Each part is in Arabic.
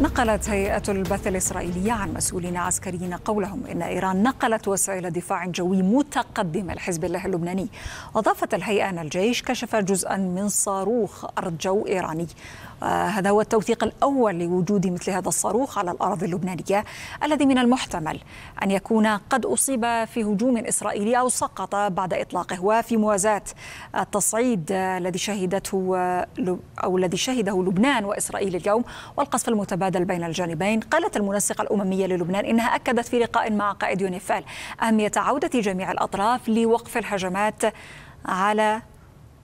نقلت هيئة البث الإسرائيلية عن مسؤولين عسكريين قولهم إن إيران نقلت وسائل دفاع جوي متقدمة لحزب الله اللبناني اضافت الهيئة أن الجيش كشف جزءا من صاروخ أرض جو إيراني آه، هذا هو التوثيق الأول لوجود مثل هذا الصاروخ على الأراضي اللبنانية الذي من المحتمل أن يكون قد أصيب في هجوم إسرائيلي أو سقط بعد إطلاقه وفي موازاة التصعيد آه، الذي شهدته آه، أو الذي شهده لبنان وإسرائيل اليوم والقصف المتبادل بين الجانبين قالت المنسقة الأممية للبنان إنها أكدت في لقاء مع قائد يونيفال أهمية عودة جميع الأطراف لوقف الهجمات على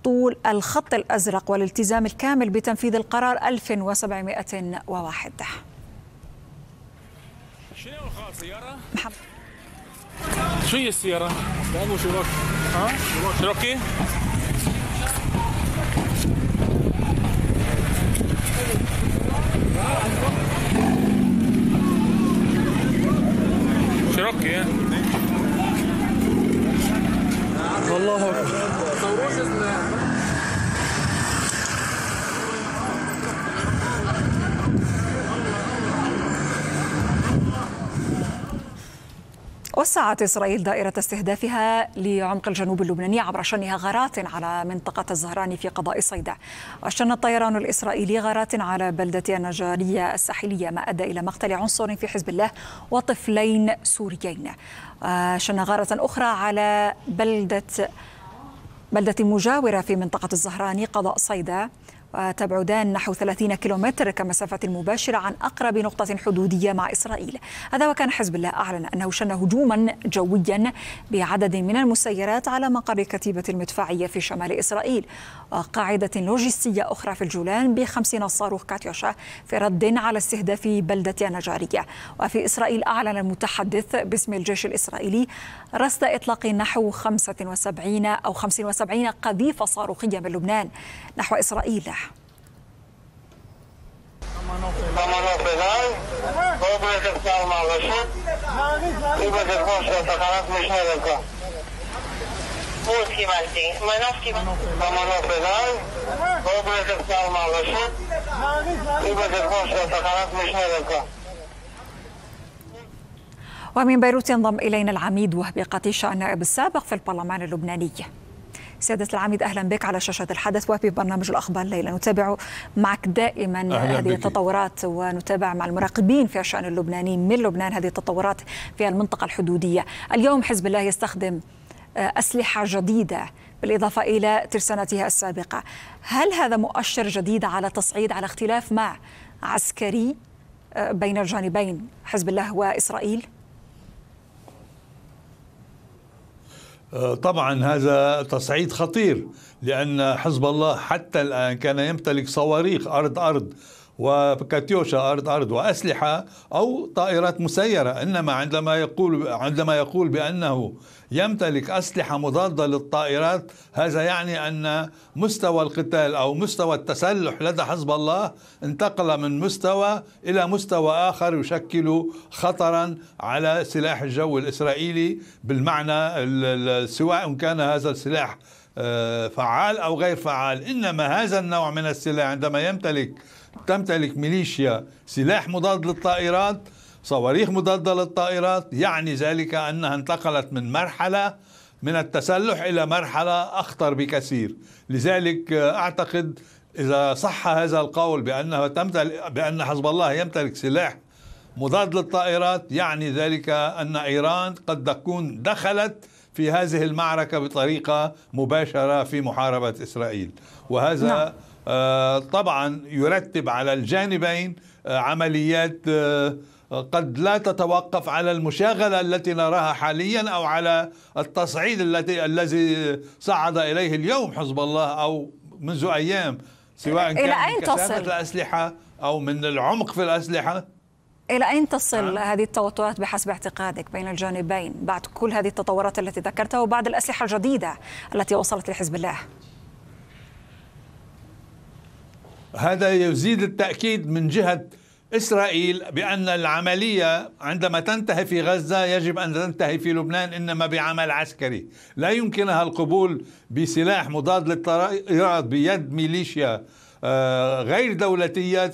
طول الخط الأزرق والالتزام الكامل بتنفيذ القرار 1701 شنو السيارة؟ محمد شو هي السيارة؟ شروكي ها؟ شروكي؟ وسعت إسرائيل دائرة استهدافها لعمق الجنوب اللبناني عبر شنها غارات على منطقة الزهراني في قضاء صيدا وشن الطيران الإسرائيلي غارات على بلدة النجارية الساحلية ما أدى إلى مقتل عنصر في حزب الله وطفلين سوريين شن غارة أخرى على بلدة بلدة مجاورة في منطقة الزهراني قضاء صيدا وتبعدان نحو 30 كيلومتر كمسافة مباشرة عن أقرب نقطة حدودية مع إسرائيل هذا وكان حزب الله أعلن أنه شن هجوما جويا بعدد من المسيرات على مقر كتيبة المدفعية في شمال إسرائيل وقاعدة لوجستية أخرى في الجولان بخمسين صاروخ كاتيوشا في رد على استهداف بلدة نجارية وفي إسرائيل أعلن المتحدث باسم الجيش الإسرائيلي رصد إطلاق نحو 75 أو 75 قذيفة صاروخية من لبنان نحو إسرائيل ومن بيروت ينضم إلينا العميد وهبي قطيشة النائب السابق في البرلمان اللبناني. سيادة العميد أهلا بك على شاشة الحدث وفي برنامج الأخبار الليلة نتابع معك دائما هذه بك. التطورات ونتابع مع المراقبين في الشأن اللبناني من لبنان هذه التطورات في المنطقة الحدودية اليوم حزب الله يستخدم آه، أسلحة جديدة بالإضافة إلى ترسانتها السابقة هل هذا مؤشر جديد على تصعيد على اختلاف مع عسكري آه، بين الجانبين حزب الله وإسرائيل؟ طبعا هذا تصعيد خطير لأن حزب الله حتى الآن كان يمتلك صواريخ أرض أرض وكاتيوشا أرض أرض وأسلحة أو طائرات مسيرة إنما عندما يقول عندما يقول بأنه يمتلك أسلحة مضادة للطائرات هذا يعني أن مستوى القتال أو مستوى التسلح لدى حزب الله انتقل من مستوى إلى مستوى آخر يشكل خطرا على سلاح الجو الإسرائيلي بالمعنى سواء كان هذا السلاح آه، فعال أو غير فعال إنما هذا النوع من السلاح عندما يمتلك تمتلك ميليشيا سلاح مضاد للطائرات صواريخ مضادة للطائرات يعني ذلك أنها انتقلت من مرحلة من التسلح إلى مرحلة أخطر بكثير لذلك آه، أعتقد إذا صح هذا القول بأنها تمتلك بأن حزب الله يمتلك سلاح مضاد للطائرات يعني ذلك أن إيران قد تكون دخلت في هذه المعركة بطريقة مباشرة في محاربة إسرائيل وهذا نعم. آه، طبعا يرتب على الجانبين آه، عمليات آه، قد لا تتوقف على المشاغلة التي نراها حاليا أو على التصعيد التي الذي صعد إليه اليوم حزب الله أو منذ أيام سواء كان من أين تصل؟ الأسلحة أو من العمق في الأسلحة إلى أين تصل آه. هذه التوترات بحسب اعتقادك بين الجانبين بعد كل هذه التطورات التي ذكرتها وبعد الأسلحة الجديدة التي وصلت لحزب الله هذا يزيد التأكيد من جهة إسرائيل بأن العملية عندما تنتهي في غزة يجب أن تنتهي في لبنان إنما بعمل عسكري لا يمكنها القبول بسلاح مضاد للطائرات بيد ميليشيا آه، غير دولتية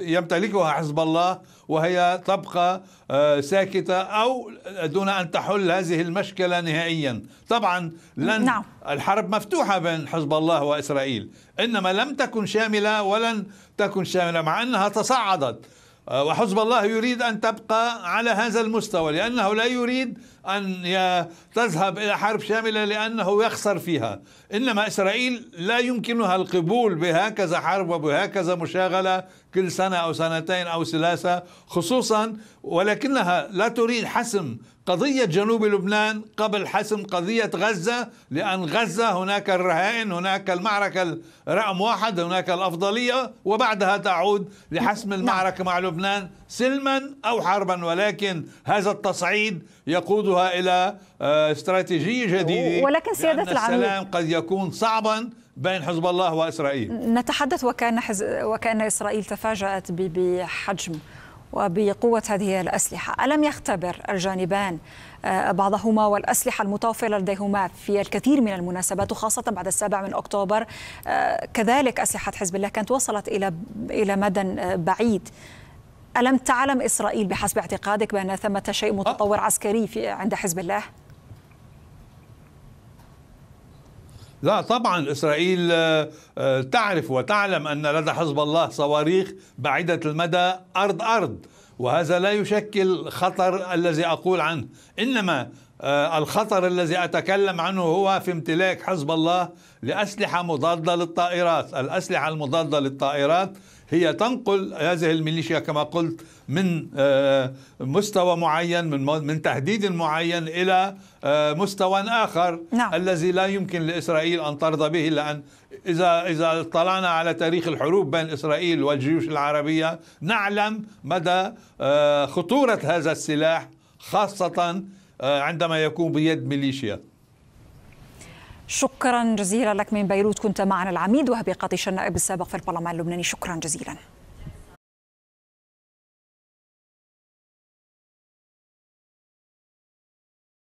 يمتلكها حزب الله وهي تبقى آه، ساكتة أو دون أن تحل هذه المشكلة نهائيا طبعا لن نعم. الحرب مفتوحة بين حزب الله وإسرائيل إنما لم تكن شاملة ولن تكن شاملة مع أنها تصعدت آه، وحزب الله يريد أن تبقى على هذا المستوى لأنه لا يريد أن تذهب إلى حرب شاملة لأنه يخسر فيها إنما إسرائيل لا يمكنها القبول بهكذا حرب وبهكذا مشاغلة كل سنة أو سنتين أو ثلاثة خصوصا ولكنها لا تريد حسم قضية جنوب لبنان قبل حسم قضية غزة لأن غزة هناك الرهائن هناك المعركة رقم واحد هناك الأفضلية وبعدها تعود لحسم نعم. المعركة مع لبنان سلما أو حربا ولكن هذا التصعيد يقودها إلى آه، استراتيجية جديدة ولكن سيادة العميد السلام قد يكون صعبا بين حزب الله وإسرائيل نتحدث وكان, حز... وكان إسرائيل تفاجأت بحجم وبقوة هذه الأسلحة ألم يختبر الجانبان آه، بعضهما والأسلحة المتوفرة لديهما في الكثير من المناسبات وخاصة بعد السابع من أكتوبر آه، كذلك أسلحة حزب الله كانت وصلت إلى إلى مدى بعيد ألم تعلم إسرائيل بحسب اعتقادك بأن ثمة شيء متطور أه. عسكري في عند حزب الله؟ لا طبعا إسرائيل آه، آه، تعرف وتعلم أن لدى حزب الله صواريخ بعيدة المدى أرض أرض وهذا لا يشكل خطر الذي أقول عنه إنما آه، الخطر الذي أتكلم عنه هو في امتلاك حزب الله لأسلحة مضادة للطائرات الأسلحة المضادة للطائرات هي تنقل هذه الميليشيا كما قلت من آه، مستوى معين من من تهديد معين الى آه، مستوى اخر نعم. الذي لا يمكن لاسرائيل ان ترضى به لان اذا اذا اطلعنا على تاريخ الحروب بين اسرائيل والجيوش العربيه نعلم مدى آه، خطوره هذا السلاح خاصه عندما يكون بيد ميليشيا شكرا جزيلا لك من بيروت كنت معنا العميد وهبي قطيش النائب السابق في البرلمان اللبناني شكرا جزيلا